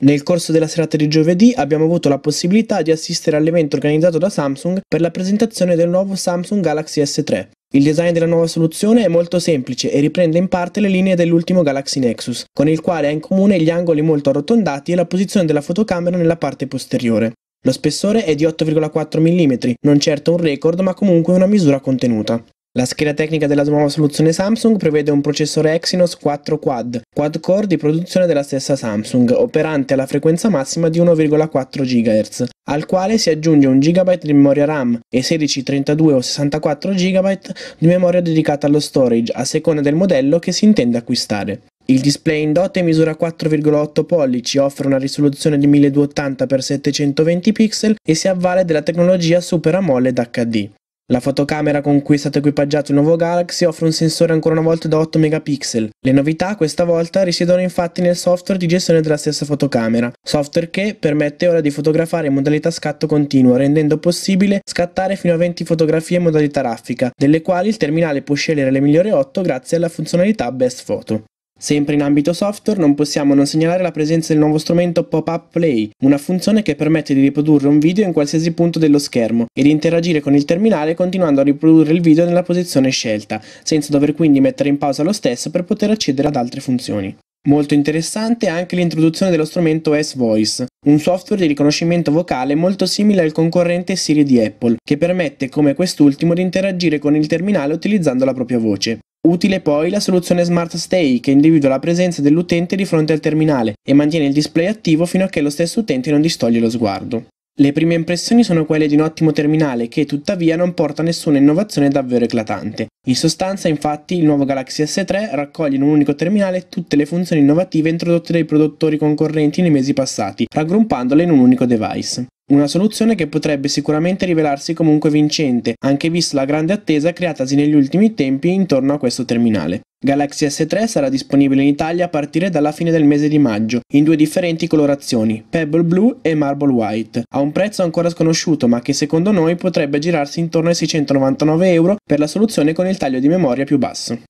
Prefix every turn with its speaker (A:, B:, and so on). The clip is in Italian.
A: Nel corso della serata di giovedì abbiamo avuto la possibilità di assistere all'evento organizzato da Samsung per la presentazione del nuovo Samsung Galaxy S3. Il design della nuova soluzione è molto semplice e riprende in parte le linee dell'ultimo Galaxy Nexus, con il quale ha in comune gli angoli molto arrotondati e la posizione della fotocamera nella parte posteriore. Lo spessore è di 8,4 mm, non certo un record ma comunque una misura contenuta. La scheda tecnica della nuova soluzione Samsung prevede un processore Exynos 4 Quad, quad-core di produzione della stessa Samsung, operante alla frequenza massima di 1,4 GHz, al quale si aggiunge 1 GB di memoria RAM e 16, 32 o 64 GB di memoria dedicata allo storage, a seconda del modello che si intende acquistare. Il display in dote misura 4,8 pollici, offre una risoluzione di 1280x720 pixel e si avvale della tecnologia Super AMOLED HD. La fotocamera con cui è stato equipaggiato il nuovo Galaxy offre un sensore ancora una volta da 8 megapixel. Le novità questa volta risiedono infatti nel software di gestione della stessa fotocamera, software che permette ora di fotografare in modalità scatto continuo, rendendo possibile scattare fino a 20 fotografie in modalità raffica, delle quali il terminale può scegliere le migliori 8 grazie alla funzionalità Best Photo. Sempre in ambito software non possiamo non segnalare la presenza del nuovo strumento Pop-up Play, una funzione che permette di riprodurre un video in qualsiasi punto dello schermo e di interagire con il terminale continuando a riprodurre il video nella posizione scelta, senza dover quindi mettere in pausa lo stesso per poter accedere ad altre funzioni. Molto interessante è anche l'introduzione dello strumento S-Voice, un software di riconoscimento vocale molto simile al concorrente Siri di Apple, che permette come quest'ultimo di interagire con il terminale utilizzando la propria voce. Utile poi la soluzione Smart Stay che individua la presenza dell'utente di fronte al terminale e mantiene il display attivo fino a che lo stesso utente non distoglie lo sguardo. Le prime impressioni sono quelle di un ottimo terminale che tuttavia non porta nessuna innovazione davvero eclatante. In sostanza infatti il nuovo Galaxy S3 raccoglie in un unico terminale tutte le funzioni innovative introdotte dai produttori concorrenti nei mesi passati, raggruppandole in un unico device. Una soluzione che potrebbe sicuramente rivelarsi comunque vincente, anche vista la grande attesa creatasi negli ultimi tempi intorno a questo terminale. Galaxy S3 sarà disponibile in Italia a partire dalla fine del mese di maggio, in due differenti colorazioni, Pebble Blue e Marble White, a un prezzo ancora sconosciuto ma che secondo noi potrebbe girarsi intorno ai 699 euro per la soluzione con il taglio di memoria più basso.